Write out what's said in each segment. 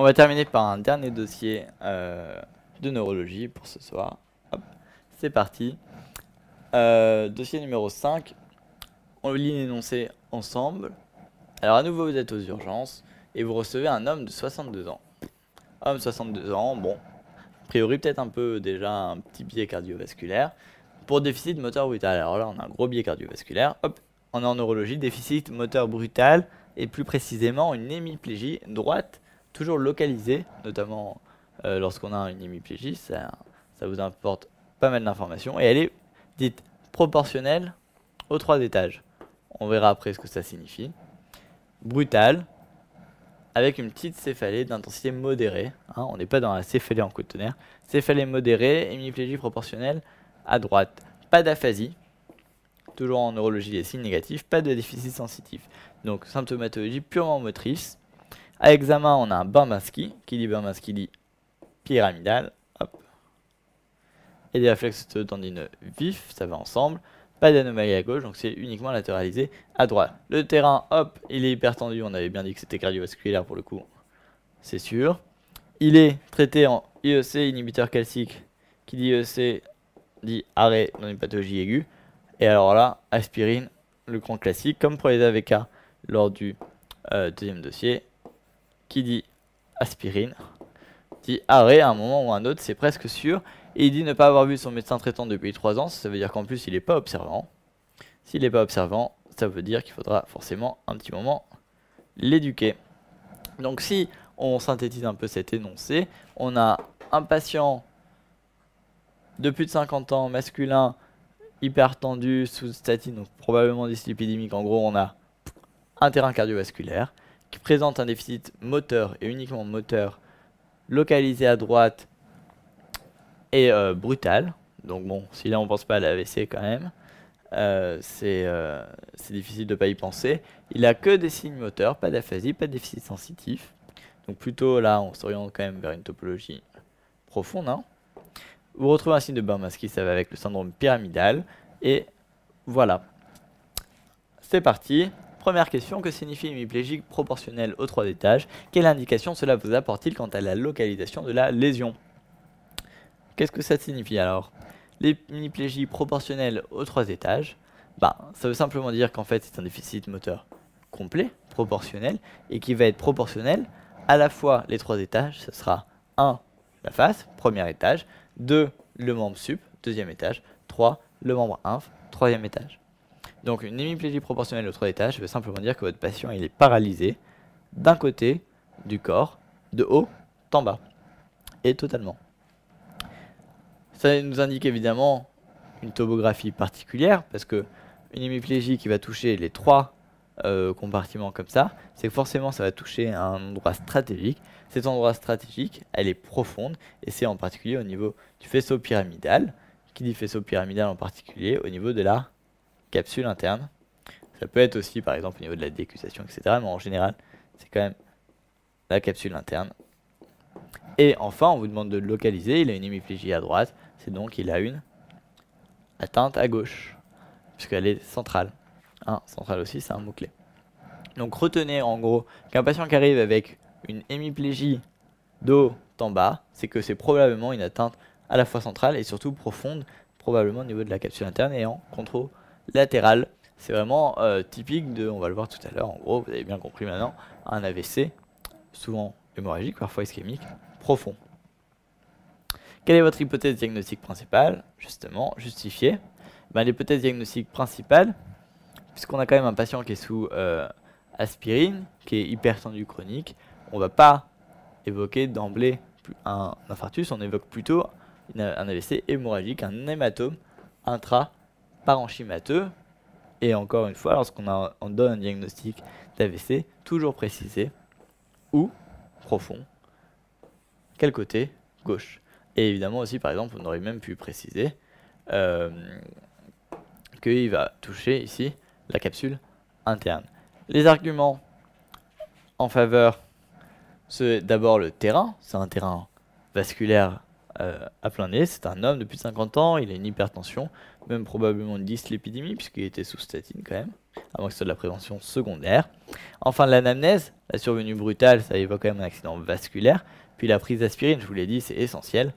On va terminer par un dernier dossier euh, de neurologie pour ce soir. C'est parti. Euh, dossier numéro 5. On lit l'énoncé ensemble. Alors à nouveau, vous êtes aux urgences et vous recevez un homme de 62 ans. Homme 62 ans, bon, a priori peut-être un peu déjà un petit biais cardiovasculaire. Pour déficit moteur brutal, alors là on a un gros biais cardiovasculaire. Hop, on est en neurologie, déficit moteur brutal et plus précisément une hémiplégie droite toujours localisée, notamment euh, lorsqu'on a une hémiplégie, ça, vous importe pas mal d'informations. Et elle est dite proportionnelle aux trois étages. On verra après ce que ça signifie. Brutale, avec une petite céphalée d'intensité modérée. Hein, on n'est pas dans la céphalée en coup de tonnerre. Céphalée modérée, hémiplégie proportionnelle à droite. Pas d'aphasie, toujours en neurologie des signes négatifs, pas de déficit sensitif. Donc symptomatologie purement motrice, à examen, on a un bain masqué. Qui dit bain masqué dit pyramidal. Hop. Et des réflexes de tendine vif, ça va ensemble. Pas d'anomalie à gauche, donc c'est uniquement latéralisé à droite. Le terrain, hop, il est hyper tendu. On avait bien dit que c'était cardiovasculaire pour le coup. C'est sûr. Il est traité en IEC, inhibiteur calcique. Qui dit IEC dit arrêt dans une pathologie aiguë. Et alors là, aspirine, le grand classique, comme pour les AVK lors du euh, deuxième dossier, qui dit aspirine, dit arrêt à un moment ou à un autre, c'est presque sûr. Et il dit ne pas avoir vu son médecin traitant depuis 3 ans, ça veut dire qu'en plus il n'est pas observant. S'il n'est pas observant, ça veut dire qu'il faudra forcément un petit moment l'éduquer. Donc si on synthétise un peu cet énoncé, on a un patient de plus de 50 ans, masculin, hypertendu, sous statine, donc probablement dyslipidémique. En gros, on a un terrain cardiovasculaire qui présente un déficit moteur et uniquement moteur localisé à droite et euh, brutal. Donc bon, si là on pense pas à l'AVC quand même, euh, euh, c'est difficile de pas y penser. Il a que des signes moteurs, pas d'aphasie, pas de déficit sensitif. Donc plutôt là, on s'oriente quand même vers une topologie profonde. Hein. Vous retrouvez un signe de Barmaski, ça va avec le syndrome pyramidal. Et voilà. C'est parti. Première question, que signifie hémiplégique proportionnelle aux trois étages Quelle indication cela vous apporte-t-il quant à la localisation de la lésion Qu'est-ce que ça signifie alors L'hémiplégie proportionnelle aux trois étages, bah, ça veut simplement dire qu'en fait c'est un déficit moteur complet, proportionnel, et qui va être proportionnel à la fois les trois étages, ce sera 1, la face, premier étage, 2, le membre sup, deuxième étage, 3, le membre inf, troisième étage. Donc une hémiplégie proportionnelle aux trois étages veut simplement dire que votre patient il est paralysé d'un côté du corps, de haut en bas, et totalement. Ça nous indique évidemment une topographie particulière, parce que une hémiplégie qui va toucher les trois euh, compartiments comme ça, c'est que forcément ça va toucher un endroit stratégique. Cet endroit stratégique, elle est profonde, et c'est en particulier au niveau du faisceau pyramidal, qui dit faisceau pyramidal en particulier au niveau de la capsule interne. Ça peut être aussi, par exemple, au niveau de la décussation, etc. Mais en général, c'est quand même la capsule interne. Et enfin, on vous demande de le localiser. Il a une hémiplégie à droite. C'est donc il a une atteinte à gauche. Puisqu'elle est centrale. Un centrale aussi, c'est un mot-clé. Donc retenez en gros qu'un patient qui arrive avec une hémiplégie d'eau en bas, c'est que c'est probablement une atteinte à la fois centrale et surtout profonde, probablement au niveau de la capsule interne et en contrôle latéral. C'est vraiment euh, typique de, on va le voir tout à l'heure, en gros, vous avez bien compris maintenant, un AVC, souvent hémorragique, parfois ischémique, profond. Quelle est votre hypothèse diagnostique principale Justement, justifiée. Ben, L'hypothèse diagnostique principale, puisqu'on a quand même un patient qui est sous euh, aspirine, qui est hypertendu chronique, on va pas évoquer d'emblée un infarctus, on évoque plutôt un AVC hémorragique, un hématome intra parenchymateux, Et encore une fois, lorsqu'on donne un diagnostic d'AVC, toujours préciser où profond, quel côté gauche. Et évidemment aussi, par exemple, on aurait même pu préciser euh, qu'il va toucher ici la capsule interne. Les arguments en faveur, c'est d'abord le terrain, c'est un terrain vasculaire euh, à plein nez. C'est un homme depuis 50 ans, il a une hypertension, même probablement une dyslipidémie, puisqu'il était sous statine quand même, avant que ce soit de la prévention secondaire. Enfin, l'anamnèse, la survenue brutale, ça évoque quand même un accident vasculaire. Puis la prise d'aspirine, je vous l'ai dit, c'est essentiel.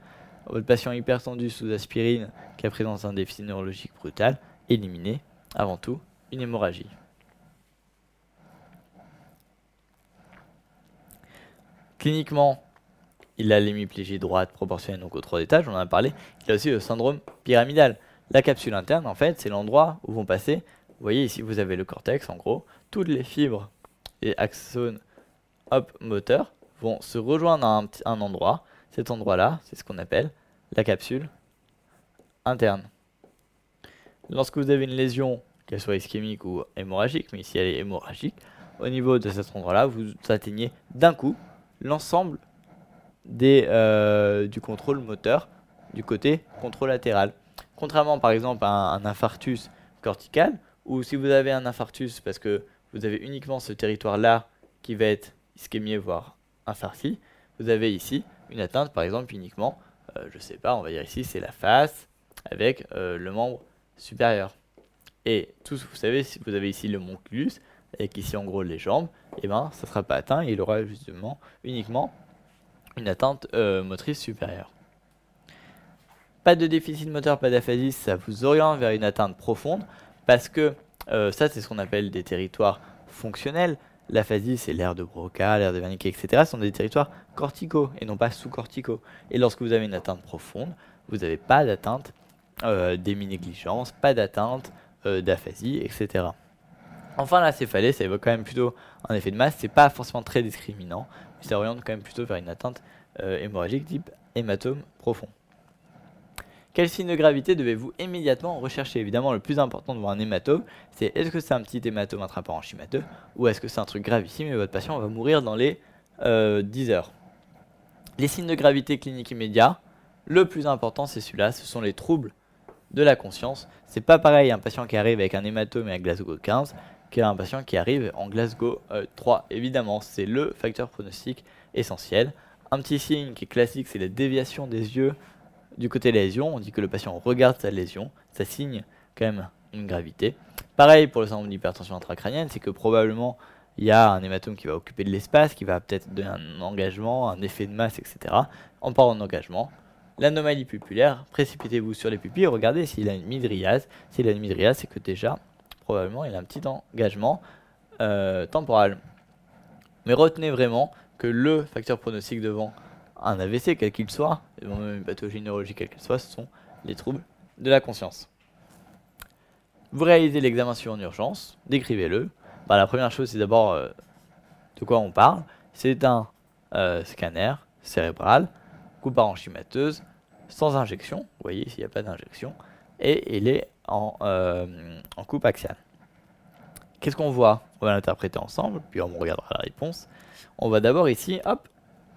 Votre patient hypertendu sous aspirine qui a présenté un déficit neurologique brutal, éliminez avant tout une hémorragie. Cliniquement, il a l'hémiplégie droite proportionnelle donc aux trois étages, on en a parlé. Il a aussi le syndrome pyramidal. La capsule interne, en fait, c'est l'endroit où vont passer, vous voyez ici, vous avez le cortex, en gros, toutes les fibres et axones hop, moteurs vont se rejoindre à un, un endroit. Cet endroit-là, c'est ce qu'on appelle la capsule interne. Lorsque vous avez une lésion, qu'elle soit ischémique ou hémorragique, mais ici elle est hémorragique, au niveau de cet endroit-là, vous atteignez d'un coup l'ensemble des, euh, du contrôle moteur du côté contrôle latéral Contrairement par exemple à un, infarctus cortical, ou si vous avez un infarctus parce que vous avez uniquement ce territoire-là qui va être ischémié, voire infarci, vous avez ici une atteinte par exemple uniquement, euh, je sais pas, on va dire ici c'est la face avec euh, le membre supérieur. Et tout vous savez, si vous avez ici le monculus, avec ici en gros les jambes, et eh ben ça sera pas atteint, il aura justement uniquement une atteinte euh, motrice supérieure. Pas de déficit moteur, pas d'aphasie, ça vous oriente vers une atteinte profonde parce que euh, ça, c'est ce qu'on appelle des territoires fonctionnels. L'aphasie, c'est l'aire de Broca, l'air de Wernicke, etc. Ce sont des territoires corticaux et non pas sous-corticaux. Et lorsque vous avez une atteinte profonde, vous n'avez pas d'atteinte euh, pas d'atteinte euh, d'aphasie, etc. Enfin, la céphalée, ça évoque quand même plutôt un effet de masse. C'est pas forcément très discriminant, mais ça oriente quand même plutôt vers une atteinte euh, hémorragique type hématome profond. Quel signe de gravité devez-vous immédiatement rechercher Évidemment, le plus important voir un hématome, c'est est-ce que c'est un petit hématome intraparenchymateux ou est-ce que c'est un truc gravissime et votre patient va mourir dans les 10 euh, heures Les signes de gravité clinique immédiats, le plus important c'est celui-là, ce sont les troubles de la conscience. C'est pas pareil un patient qui arrive avec un hématome et un Glasgow 15 qui est un patient qui arrive en Glasgow 3. Euh, Évidemment, c'est le facteur pronostic essentiel. Un petit signe qui est classique, c'est la déviation des yeux du côté la lésion. On dit que le patient regarde sa lésion, ça signe quand même une gravité. Pareil pour le syndrome d'hypertension intracrânienne, c'est que probablement il y a un hématome qui va occuper de l'espace, qui va peut-être donner un engagement, un effet de masse, etc. On part d'engagement. L'anomalie pupillaire. précipitez-vous sur les pupilles, regardez s'il a une midriase. S'il a une midriase, c'est que déjà probablement il a un petit engagement euh, temporal. Mais retenez vraiment que le facteur pronostic devant un AVC, quel qu'il soit, et une pathologie neurologique quelle qu'elle soit, ce sont les troubles de la conscience. Vous réalisez l'examen sur en urgence, décrivez-le. Bah, la première chose, c'est d'abord euh, de quoi on parle. C'est un euh, scanner cérébral, coup par enchymateuse, sans injection. Vous voyez, s'il n'y a pas d'injection. Et il est euh, en, coupe axiale. Qu'est-ce qu'on voit On va l'interpréter ensemble, puis on regardera la réponse. On voit d'abord ici, hop,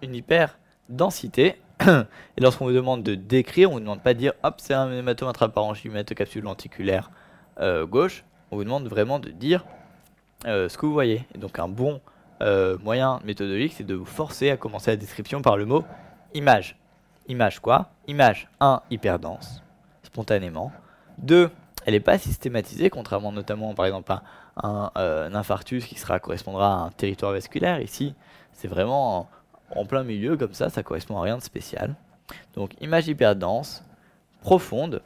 une hyperdensité Et lorsqu'on vous demande de décrire, on ne demande pas de dire hop, c'est un hématome intraparenchyme, capsule lenticulaire euh, gauche. On vous demande vraiment de dire euh, ce que vous voyez. donc un bon moyen méthodologique, c'est de vous forcer à commencer la description par le mot image. Image quoi Image 1 hyperdense spontanément. Deux, elle n'est pas systématisée, contrairement notamment par exemple à un, euh, infarctus qui correspondra à un territoire vasculaire. Ici, c'est vraiment en, plein milieu, comme ça, ça correspond à rien de spécial. Donc image hyper profonde.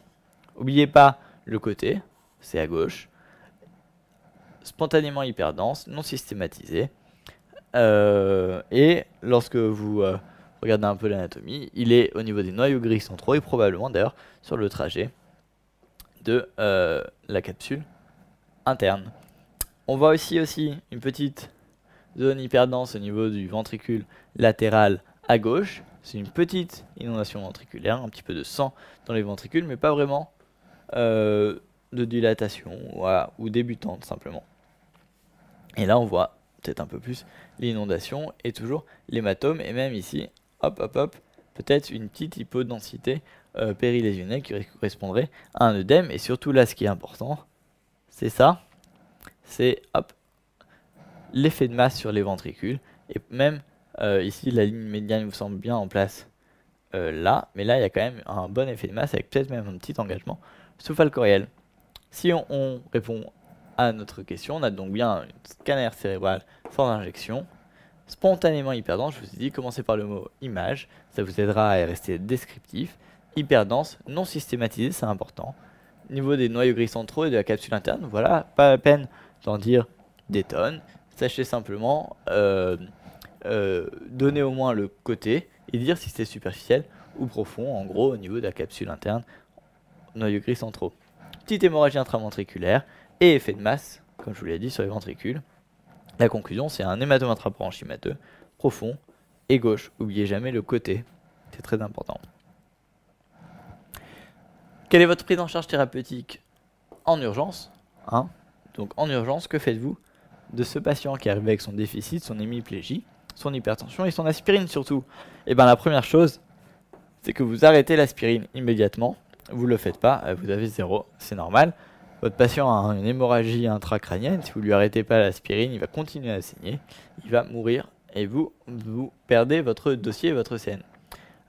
N'oubliez pas le côté, c'est à gauche. Spontanément hyper dense, non systématisée. Euh, et lorsque vous euh, regardez un peu l'anatomie, il est au niveau des noyaux gris centraux et probablement d'ailleurs sur le trajet de euh, la capsule interne. On voit aussi, aussi une petite zone hyper au niveau du ventricule latéral à gauche. C'est une petite inondation ventriculaire, un petit peu de sang dans les ventricules, mais pas vraiment euh, de dilatation ou débutante simplement. Et là, on voit peut-être un peu plus l'inondation et toujours l'hématome. Et même ici, hop, hop, hop, peut-être une petite hypodensité euh, périlésionnel qui correspondrait à un œdème. Et surtout là, ce qui est important, c'est ça, c'est l'effet de masse sur les ventricules. Et même euh, ici, la ligne médiane vous semble bien en place euh, là, mais là, il y a quand même un bon effet de masse avec peut-être même un petit engagement sous-falcoriel. Si on, répond à notre question, on a donc bien un scanner cérébral sans injection, spontanément hyperdent, je vous ai dit, commencez par le mot image, ça vous aidera à rester descriptif, hyper dense, non systématisé, c'est important. Niveau des noyaux gris centraux et de la capsule interne, voilà, pas la peine d'en dire des tonnes. Sachez simplement euh, euh, donner au moins le côté et dire si c'est superficiel ou profond, en gros, au niveau de la capsule interne, noyaux gris centraux. Petite hémorragie intraventriculaire et effet de masse, comme je vous l'ai dit, sur les ventricules. La conclusion, c'est un hématome intraparenchymateux profond et gauche. Oubliez jamais le côté, c'est très important. Quelle est votre prise en charge thérapeutique en urgence hein Donc en urgence, que faites-vous de ce patient qui arrive avec son déficit, son hémiplégie, son hypertension et son aspirine surtout Eh bien la première chose, c'est que vous arrêtez l'aspirine immédiatement. Vous ne le faites pas, euh, vous avez zéro, c'est normal. Votre patient a une hémorragie intracrânienne, si vous ne lui arrêtez pas l'aspirine, il va continuer à saigner, il va mourir et vous, vous perdez votre dossier, votre CN.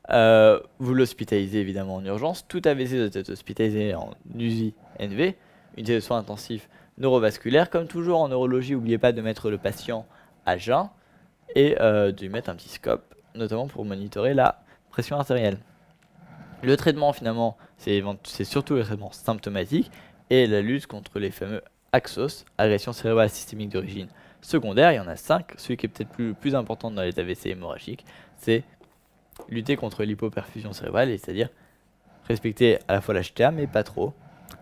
Euh, vous l'hospitalisez évidemment en urgence. Tout AVC doit être hospitalisé en USI NV, unité de soins intensifs neurovasculaires. Comme toujours en neurologie, n'oubliez pas de mettre le patient à jeun et euh, de lui mettre un petit scope, notamment pour monitorer la pression artérielle. Le traitement finalement, c'est surtout le traitement symptomatique et la lutte contre les fameux AXOS, agression cérébrale systémique d'origine secondaire. Il y en a 5. Celui qui est peut-être le plus, plus important dans les AVC hémorragiques, c'est lutter contre l'hypoperfusion cérébrale, c'est-à-dire respecter à la fois l'HTA, mais pas trop.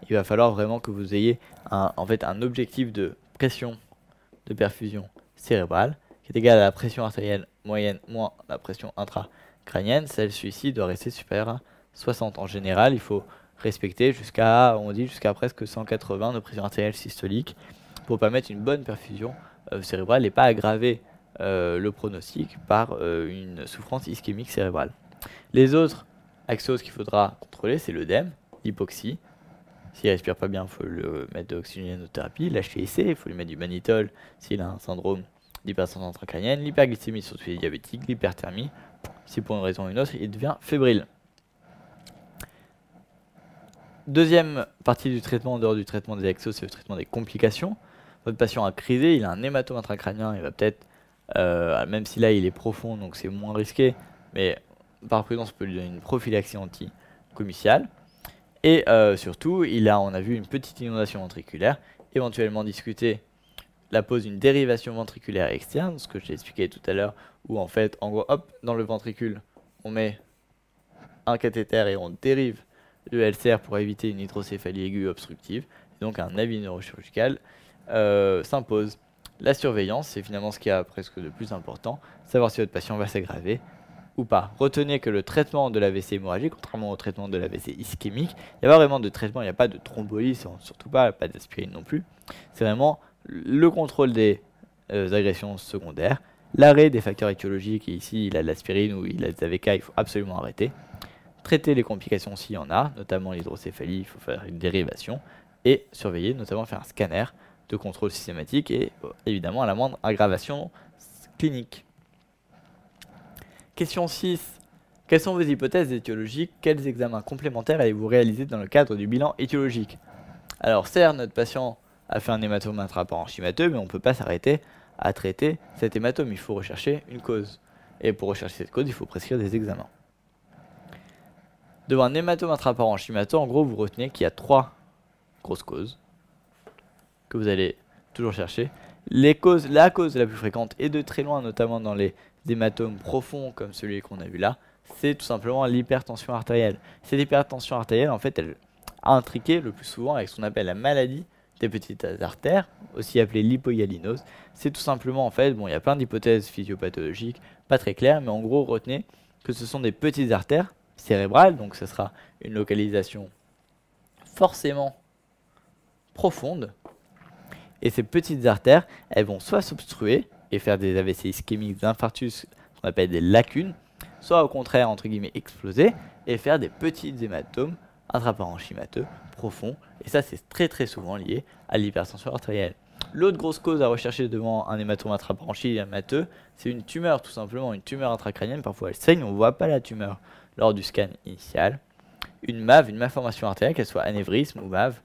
Il va falloir vraiment que vous ayez un, en fait, un objectif de pression de perfusion cérébrale qui est égal à la pression artérielle moyenne moins la pression intracrânienne. Celle-ci doit rester supérieure à 60. En général, il faut respecter jusqu'à, on dit, jusqu'à presque 180 de pression artérielle systolique pour permettre une bonne perfusion euh, cérébrale et pas aggraver euh, le pronostic par euh, une souffrance ischémique cérébrale. Les autres axos qu'il faudra contrôler, c'est l'œdème, l'hypoxie. S'il respire pas bien, il faut le mettre d'oxygénothérapie. l'HTC, il faut lui mettre du manitol. s'il a un syndrome d'hypertension intracrânienne, l'hyperglycémie surtout les diabétiques, l'hyperthermie. Si pour une raison ou une autre, il devient fébrile. Deuxième partie du traitement, en dehors du traitement des axos, c'est le traitement des complications. Votre patient a crisé, il a un hématome intracrânien, il va peut-être euh, même si là il est profond donc c'est moins risqué, mais par prudence on peut lui donner une prophylaxie anti-commissiale. Et euh, surtout, il a, on a vu une petite inondation ventriculaire, éventuellement discuter la pose d'une dérivation ventriculaire externe, ce que j'ai expliqué tout à l'heure, où en fait, en gros, hop, dans le ventricule, on met un cathéter et on dérive le LCR pour éviter une hydrocéphalie aiguë obstructive. donc un avis neurochirurgical euh, s'impose. La surveillance, c'est finalement ce qui y a presque de plus important, savoir si votre patient va s'aggraver ou pas. Retenez que le traitement de l'AVC hémorragique, contrairement au traitement de la l'AVC ischémique, il n'y a pas vraiment de traitement, il n'y a pas de thrombolyse, surtout pas, pas d'aspirine non plus. C'est vraiment le contrôle des euh, agressions secondaires, l'arrêt des facteurs étiologiques, et ici il a de l'aspirine ou il a des AVK, il faut absolument arrêter. Traiter les complications s'il y en a, notamment l'hydrocéphalie, il faut faire une dérivation, et surveiller, notamment faire un scanner de contrôle systématique et euh, évidemment à la moindre aggravation clinique. Question 6. Quelles sont vos hypothèses étiologiques Quels examens complémentaires allez-vous réaliser dans le cadre du bilan étiologique Alors certes, notre patient a fait un hématome en chimateux, mais on ne peut pas s'arrêter à traiter cet hématome. Il faut rechercher une cause. Et pour rechercher cette cause, il faut prescrire des examens. Devant un hématome en chimateux, en gros, vous retenez qu'il y a trois grosses causes que vous allez toujours chercher. Les causes, la cause la plus fréquente et de très loin, notamment dans les hématomes profonds comme celui qu'on a vu là, c'est tout simplement l'hypertension artérielle. Cette hypertension artérielle, en fait, elle a intriqué le plus souvent avec ce qu'on appelle la maladie des petites artères, aussi appelée l'hypoyalinose. C'est tout simplement, en fait, bon, il y a plein d'hypothèses physiopathologiques, pas très claires, mais en gros, retenez que ce sont des petites artères cérébrales, donc ce sera une localisation forcément profonde, et ces petites artères, elles vont soit s'obstruer et faire des AVC ischémiques, des infarctus, qu'on appelle des lacunes, soit au contraire, entre guillemets, exploser et faire des petits hématomes intraparenchymateux profonds. et ça c'est très très souvent lié à l'hypertension artérielle. L'autre grosse cause à rechercher devant un hématome intraparenchymateux, c'est une tumeur tout simplement, une tumeur intracrânienne, parfois elle saigne, on ne voit pas la tumeur lors du scan initial. Une MAV, une malformation artérielle, qu'elle soit anévrisme ou MAV,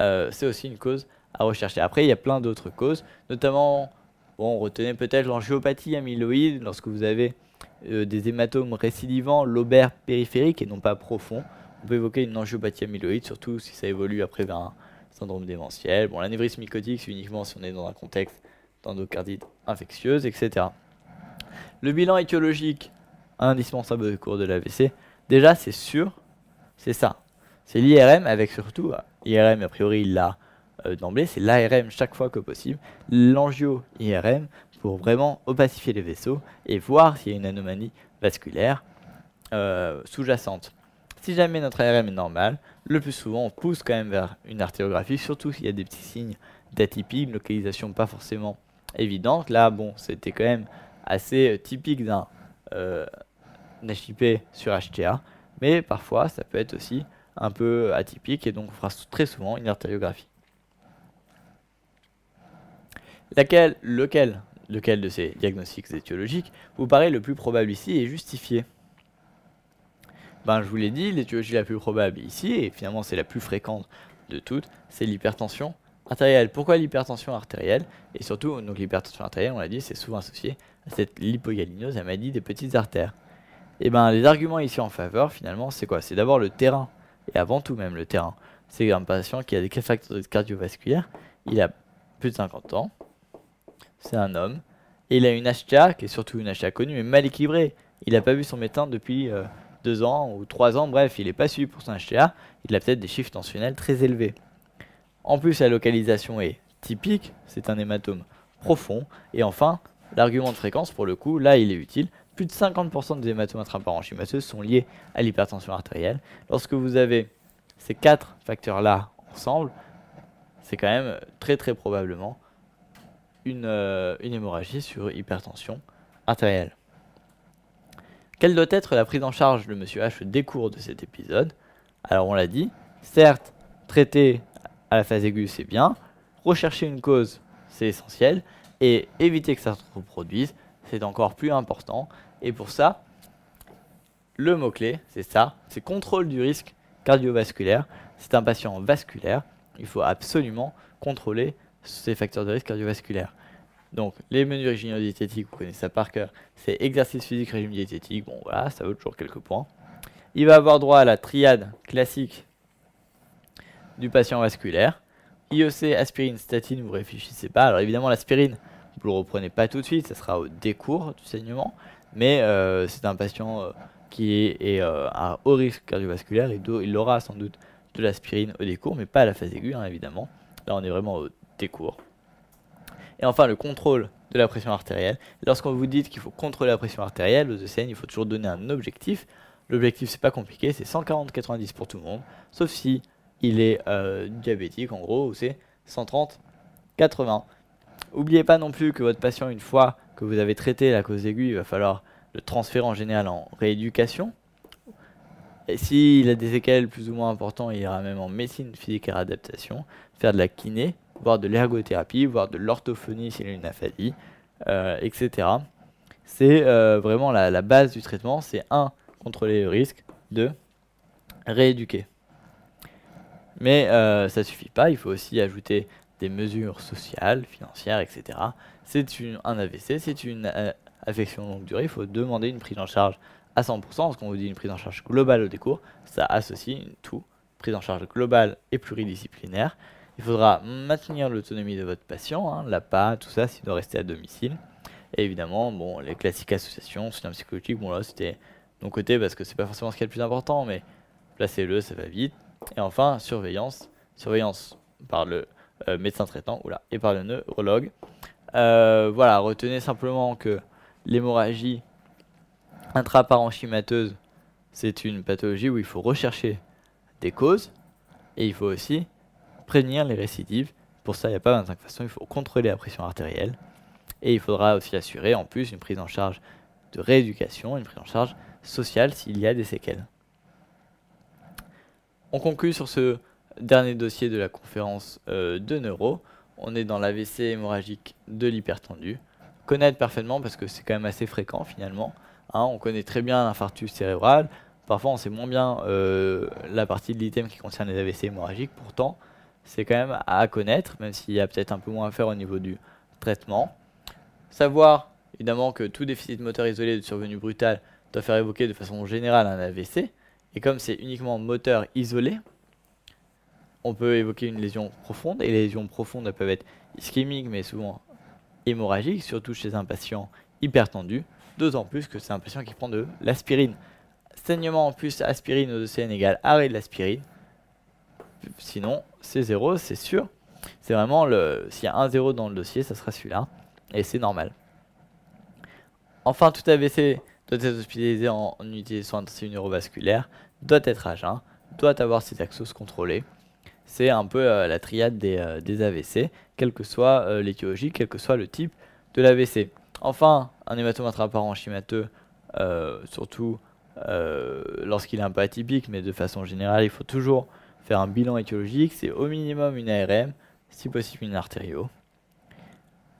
euh, c'est aussi une cause à rechercher. Après, il y a plein d'autres causes, notamment, bon, retenez peut-être l'angiopathie amyloïde lorsque vous avez euh, des hématomes récidivants, l'auberge périphérique et non pas profond. On peut évoquer une angiopathie amyloïde, surtout si ça évolue après vers ben, un syndrome démentiel. Bon, l'anévrisme mycotique, c'est uniquement si on est dans un contexte d'endocardite infectieuse, etc. Le bilan étiologique indispensable au cours de l'AVC, déjà c'est sûr, c'est ça. C'est l'IRM avec surtout, euh, IRM a priori la euh, d'emblée, c'est l'ARM chaque fois que possible, l'angio-IRM pour vraiment opacifier les vaisseaux et voir s'il y a une anomalie vasculaire euh, sous-jacente. Si jamais notre ARM est normal, le plus souvent on pousse quand même vers une artériographie, surtout s'il y a des petits signes d'atypie, une localisation pas forcément évidente. Là, bon, c'était quand même assez euh, typique d'un euh, HIP sur HTA, mais parfois ça peut être aussi un peu atypique et donc on fera très souvent une artériographie. Laquelle, lequel, lequel de ces diagnostics étiologiques vous paraît le plus probable ici et justifié ben, je vous l'ai dit, l'étiologie la plus probable ici, et finalement c'est la plus fréquente de toutes, c'est l'hypertension artérielle. Pourquoi l'hypertension artérielle Et surtout, l'hypertension artérielle, on l'a dit, c'est souvent associé à cette lipogalinose, à maladie des petites artères. Et eh ben les arguments ici en faveur, finalement, c'est quoi C'est d'abord le terrain, et avant tout même le terrain. C'est un patient qui a des facteurs cardiovasculaires, il a plus de 50 ans, c'est un homme. il a une HTA, qui est surtout une HTA connue, mais mal équilibrée. Il n'a pas vu son médecin depuis 2 euh, deux ans ou trois ans, bref, il n'est pas suivi pour son HTA. Il a peut-être des chiffres tensionnels très élevés. En plus, la localisation est typique, c'est un hématome profond. Et enfin, l'argument de fréquence, pour le coup, là, il est utile. Plus de 50% des hématomes intraparenchymateuses sont liés à l'hypertension artérielle. Lorsque vous avez ces quatre facteurs-là ensemble, c'est quand même très très probablement euh, une, hémorragie sur hypertension artérielle. Quelle doit être la prise en charge de M. H des cours de cet épisode Alors on l'a dit, certes, traiter à la phase aiguë c'est bien, rechercher une cause c'est essentiel, et éviter que ça se reproduise c'est encore plus important. Et pour ça, le mot-clé, c'est ça, c'est contrôle du risque cardiovasculaire. C'est un patient vasculaire, il faut absolument contrôler ces facteurs de risque cardiovasculaire. Donc, les menus régime diététiques, vous connaissez ça par cœur. C'est exercice physique, régime diététique. Bon, voilà, ça vaut toujours quelques points. Il va avoir droit à la triade classique du patient vasculaire. IOC, e aspirine, statine, vous réfléchissez pas. Alors, évidemment, l'aspirine, vous ne le reprenez pas tout de suite, ça sera au décours du saignement. Mais euh, c'est un patient euh, qui est, euh, à haut risque cardiovasculaire. Et il aura sans doute de l'aspirine au décours, mais pas à la phase aiguë, hein, évidemment. Là, on est vraiment au décours. Et enfin, le contrôle de la pression artérielle. Lorsqu'on vous dit qu'il faut contrôler la pression artérielle, aux ECN, il faut toujours donner un objectif. L'objectif, c'est pas compliqué, c'est 140-90 pour tout le monde, sauf si il est euh, diabétique, en gros, ou c'est 130-80. N'oubliez pas non plus que votre patient, une fois que vous avez traité la cause aiguë, il va falloir le transférer en général en rééducation. Et s'il a des équelles plus ou moins importantes, il ira même en médecine physique et réadaptation, faire de la kiné, voire de l'ergothérapie, voire de l'orthophonie s'il y a une aphalie, euh, etc. C'est euh, vraiment la, base du traitement, c'est 1. contrôler le risque, 2. rééduquer. Mais euh, ça ne suffit pas, il faut aussi ajouter des mesures sociales, financières, etc. C'est un AVC, c'est une affection longue durée, il faut demander une prise en charge à 100%, parce qu'on vous dit une prise en charge globale au décours, ça associe tout, prise en charge globale et pluridisciplinaire. Il faudra maintenir l'autonomie de votre patient, hein, tout ça, s'il doit rester à domicile. Et évidemment, bon, les classiques associations, soutien psychologique, bon là c'était de mon côté parce que c'est pas forcément ce qui est le plus important, mais placez-le, ça va vite. Et enfin, surveillance, surveillance par le euh, médecin traitant là et par le neurologue. Euh, voilà, retenez simplement que l'hémorragie intraparenchymateuse, c'est une pathologie où il faut rechercher des causes et il faut aussi prévenir les récidives. Pour ça, il n'y a pas de façon. il faut contrôler la pression artérielle. Et il faudra aussi assurer en plus une prise en charge de rééducation, une prise en charge sociale s'il y a des séquelles. On conclut sur ce dernier dossier de la conférence euh, de neuro. On est dans l'AVC hémorragique de l'hypertendu. Connaître parfaitement parce que c'est quand même assez fréquent finalement. Hein. on connaît très bien l'infarctus cérébral. Parfois on sait moins bien euh, la partie de l'item qui concerne les AVC hémorragiques. Pourtant, c'est quand même à connaître, même s'il y a peut-être un peu moins à faire au niveau du traitement. Savoir évidemment que tout déficit moteur isolé de survenue brutale doit faire évoquer de façon générale un AVC, et comme c'est uniquement moteur isolé, on peut évoquer une lésion profonde, et les lésions profondes peuvent être ischémiques, mais souvent hémorragiques, surtout chez un patient hypertendu, d'autant plus que c'est un patient qui prend de l'aspirine. Saignement en plus aspirine aux ECN égale arrêt de l'aspirine, sinon c'est zéro, c'est sûr. C'est vraiment le. S'il y a un 0 dans le dossier, ça sera celui-là. Et c'est normal. Enfin, tout AVC doit être hospitalisé en, utilisant un neurovasculaire, doit être à doit avoir ses axos contrôlés. C'est un peu euh, la triade des, euh, AVC, quelle que soit euh, l'éthiologie, quel que soit le type de l'AVC. Enfin, un hématome intraparent schémateux, surtout lorsqu'il est un peu atypique, mais de façon générale, il faut toujours Faire un bilan étiologique, c'est au minimum une ARM, si possible une artério.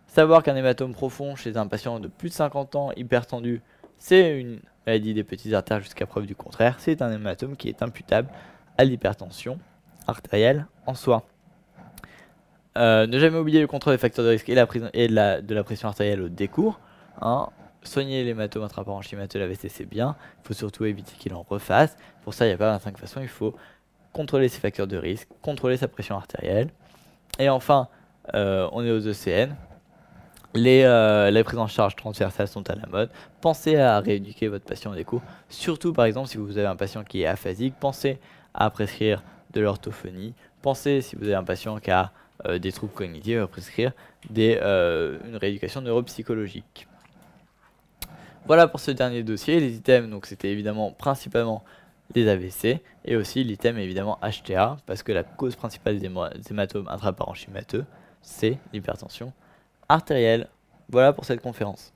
Savoir qu'un hématome profond chez un patient de plus de 50 ans hypertendu, c'est une maladie des petites artères jusqu'à preuve du contraire, c'est un hématome qui est imputable à l'hypertension artérielle en soi. Euh, ne jamais oublier le contrôle des facteurs de risque et, la prise, et de, la, pression artérielle au décours. Hein. Soigner l'hématome attrapant en chimateux la VC, c'est bien. Il faut surtout éviter qu'il en refasse. Pour ça, il n'y a pas 25 façons. Il faut contrôler ses facteurs de risque, contrôler sa pression artérielle. Et enfin, euh, on est aux ECN. Les, euh, les prises en charge transversales sont à la mode. Pensez à rééduquer votre patient des coups. Surtout, par exemple, si vous avez un patient qui est aphasique, pensez à prescrire de l'orthophonie. Pensez, si vous avez un patient qui a euh, des troubles cognitifs, à prescrire une rééducation neuropsychologique. Voilà pour ce dernier dossier. Les items, donc c'était évidemment principalement des AVC et aussi l'item évidemment HTA parce que la cause principale des hématomes intraparenchymateux, c'est l'hypertension artérielle. Voilà pour cette conférence.